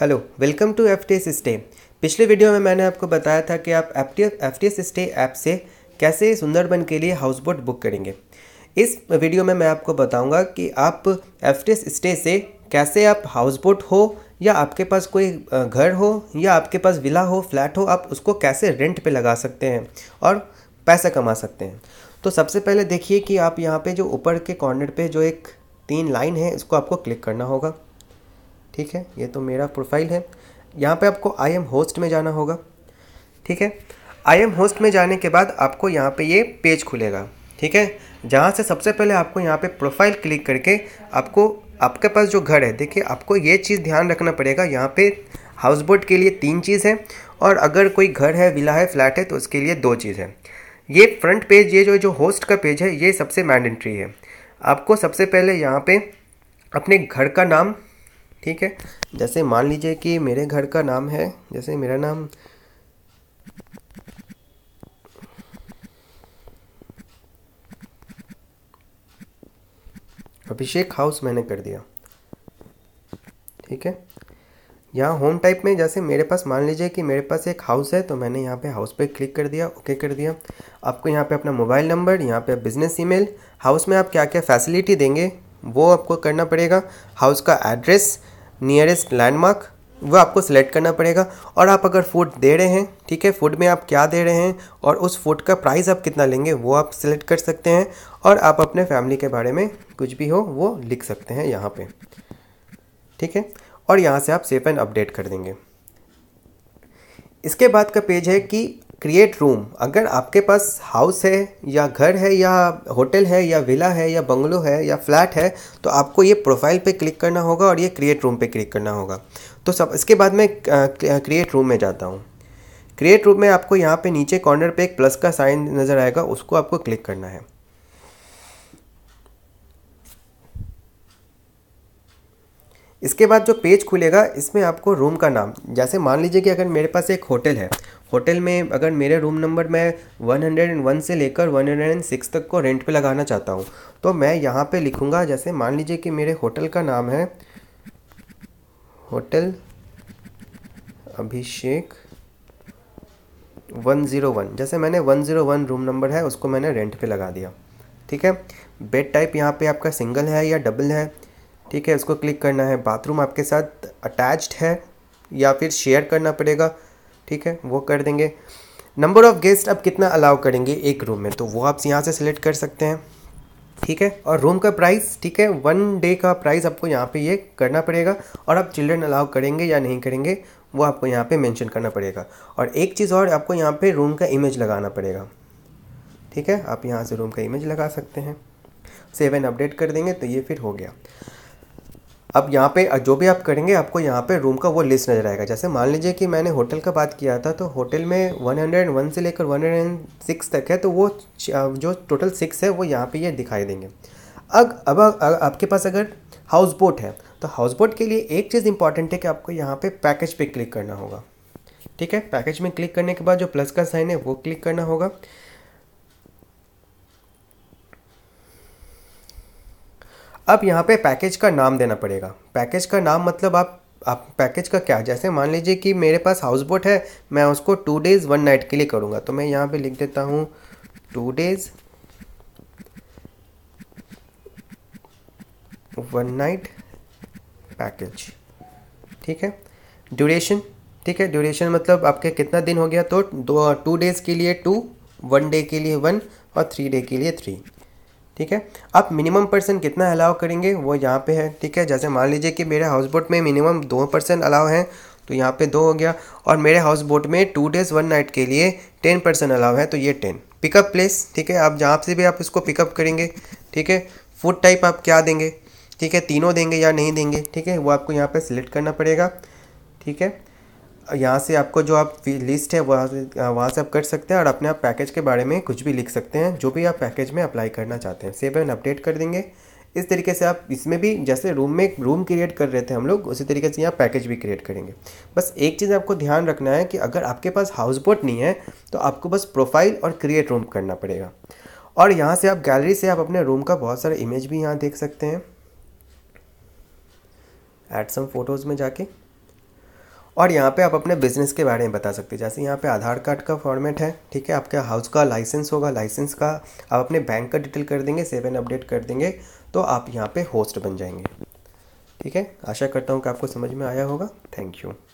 hello welcome to F stay पिछले video में मैंने आपको बताया था कि आप F T F stay app से कैसे सुंदरबन के लिए हाउस बोट बुक करेंगे इस वीडियो में मैं आपको बताऊंगा कि आप एफ टी स्टे से कैसे आप हाउस बोट हो या आपके पास कोई घर हो या आपके पास विला हो फ्लैट हो आप उसको कैसे रेंट पे लगा सकते हैं और पैसा कमा सकते हैं तो सबसे पहले देखिए कि आप यहाँ पे जो ऊपर के कॉर्नर पे जो एक तीन लाइन है इसको आपको क्लिक करना होगा ठीक है ये तो मेरा प्रोफाइल है यहाँ पे आपको आई एम होस्ट में जाना होगा ठीक है आई एम होस्ट में जाने के बाद आपको यहाँ पे ये पेज खुलेगा ठीक है जहाँ से सबसे पहले आपको यहाँ पे प्रोफाइल क्लिक करके आपको आपके पास जो घर है देखिए आपको ये चीज़ ध्यान रखना पड़ेगा यहाँ पे हाउस बोट के लिए तीन चीज़ है और अगर कोई घर है विला है फ्लैट है तो उसके लिए दो चीज़ है ये फ्रंट पेज ये जो जो होस्ट का पेज है ये सबसे मैंडेट्री है आपको सबसे पहले यहाँ पे अपने घर का नाम ठीक है जैसे मान लीजिए कि मेरे घर का नाम है जैसे मेरा नाम अभिषेक हाउस मैंने कर दिया ठीक है यहाँ होम टाइप में जैसे मेरे पास मान लीजिए कि मेरे पास एक हाउस है तो मैंने यहाँ पे हाउस पे क्लिक कर दिया ओके कर दिया आपको यहाँ पे अपना मोबाइल नंबर यहाँ पे बिजनेस ईमेल हाउस में आप क्या क्या फैसिलिटी देंगे वो आपको करना पड़ेगा हाउस का एड्रेस नियरेस्ट लैंडमार्क वह आपको सेलेक्ट करना पड़ेगा और आप अगर फूड दे रहे हैं ठीक है फूड में आप क्या दे रहे हैं और उस फूड का प्राइस आप कितना लेंगे वो आप सिलेक्ट कर सकते हैं और आप अपने फैमिली के बारे में कुछ भी हो वो लिख सकते हैं यहाँ पे ठीक है और यहाँ से आप सेफ एंड अपडेट कर देंगे इसके बाद का पेज है कि क्रिएट रूम अगर आपके पास हाउस है या घर है या होटल है या विला है या बंगलो है या फ्लैट है तो आपको ये प्रोफाइल पे क्लिक करना होगा और ये क्रिएट रूम पे क्लिक करना होगा तो सब इसके बाद मैं क्रिएट रूम में जाता हूँ क्रिएट रूम में आपको यहाँ पे नीचे कॉर्नर पे एक प्लस का साइन नज़र आएगा उसको आपको क्लिक करना है इसके बाद जो पेज खुलेगा इसमें आपको रूम का नाम जैसे मान लीजिए कि अगर मेरे पास एक होटल है होटल में अगर मेरे रूम नंबर मैं 101 से लेकर 106 तक को रेंट पे लगाना चाहता हूँ तो मैं यहाँ पे लिखूँगा जैसे मान लीजिए कि मेरे होटल का नाम है होटल अभिषेक 101 जैसे मैंने 101 रूम नंबर है उसको मैंने रेंट पे लगा दिया ठीक है बेड टाइप यहाँ पे आपका सिंगल है या डबल है ठीक है उसको क्लिक करना है बाथरूम आपके साथ अटैच्ड है या फिर शेयर करना पड़ेगा ठीक है वो कर देंगे नंबर ऑफ़ गेस्ट आप कितना अलाउ करेंगे एक रूम में तो वो आप यहाँ से सिलेक्ट कर सकते हैं ठीक है और रूम का प्राइस ठीक है वन डे का प्राइस आपको यहाँ पे ये करना पड़ेगा और आप चिल्ड्रन अलाउ करेंगे या नहीं करेंगे वो आपको यहाँ पे मेंशन करना पड़ेगा और एक चीज़ और आपको यहाँ पे रूम का इमेज लगाना पड़ेगा ठीक है आप यहाँ से रूम का इमेज लगा सकते हैं सेवन अपडेट कर देंगे तो ये फिर हो गया अब यहाँ पे जो भी आप करेंगे आपको यहाँ पे रूम का वो लिस्ट नजर आएगा जैसे मान लीजिए कि मैंने होटल का बात किया था तो होटल में 101 से लेकर 106 तक है तो वो जो टोटल सिक्स है वो यहाँ पे ये दिखाई देंगे अग अब आपके पास अगर हाउस बोट है तो हाउस बोट के लिए एक चीज़ इंपॉर्टेंट है कि आपको यहाँ पे पैकेज पे क्लिक करना होगा ठीक है पैकेज में क्लिक करने के बाद जो प्लस का साइन है वो क्लिक करना होगा अब यहाँ पे पैकेज का नाम देना पड़ेगा पैकेज का नाम मतलब आप आप पैकेज का क्या जैसे मान लीजिए कि मेरे पास हाउस बोट है मैं उसको टू डेज़ वन नाइट के लिए करूँगा तो मैं यहाँ पे लिख देता हूँ two days one night package ठीक है ड्यूरेशन ठीक है ड्यूरेशन मतलब आपके कितना दिन हो गया तो दो टू डेज़ के लिए टू वन डे के लिए वन और थ्री डे के लिए थ्री ठीक है आप मिनिमम परसेंट कितना अलाउ करेंगे वो यहाँ पे है ठीक है जैसे मान लीजिए कि मेरे हाउस बोट में मिनिमम दो परसेंट अलाउ है तो यहाँ पे दो हो गया और मेरे हाउस बोट में टू डेज़ वन नाइट के लिए टेन परसेंट अलाउ है तो ये टेन पिकअप प्लेस ठीक है आप जहाँ से भी आप इसको पिकअप करेंगे ठीक है फूड टाइप आप क्या देंगे ठीक है तीनों देंगे या नहीं देंगे ठीक है वो आपको यहाँ पर सिलेक्ट करना पड़ेगा ठीक है यहाँ से आपको जो आप लिस्ट है वहाँ से वहाँ से आप कर सकते हैं और अपने आप पैकेज के बारे में कुछ भी लिख सकते हैं जो भी आप पैकेज में अप्लाई करना चाहते हैं सेव एंड अपडेट कर देंगे इस तरीके से आप इसमें भी जैसे रूम में रूम क्रिएट कर रहे थे हम लोग उसी तरीके से यहाँ पैकेज भी क्रिएट करेंगे बस एक चीज़ आपको ध्यान रखना है कि अगर आपके पास हाउस बोट नहीं है तो आपको बस प्रोफाइल और क्रिएट रूम करना पड़ेगा और यहाँ से आप गैलरी से आप अपने रूम का बहुत सारे इमेज भी यहाँ देख सकते हैं एड सम फोटोज़ में जाके और यहाँ पे आप अपने बिज़नेस के बारे में बता सकते हैं जैसे यहाँ पे आधार कार्ड का फॉर्मेट है ठीक है आपके हाउस का लाइसेंस होगा लाइसेंस का आप अपने बैंक का डिटेल कर देंगे सेवन अपडेट कर देंगे तो आप यहाँ पे होस्ट बन जाएंगे ठीक है आशा करता हूँ कि आपको समझ में आया होगा थैंक यू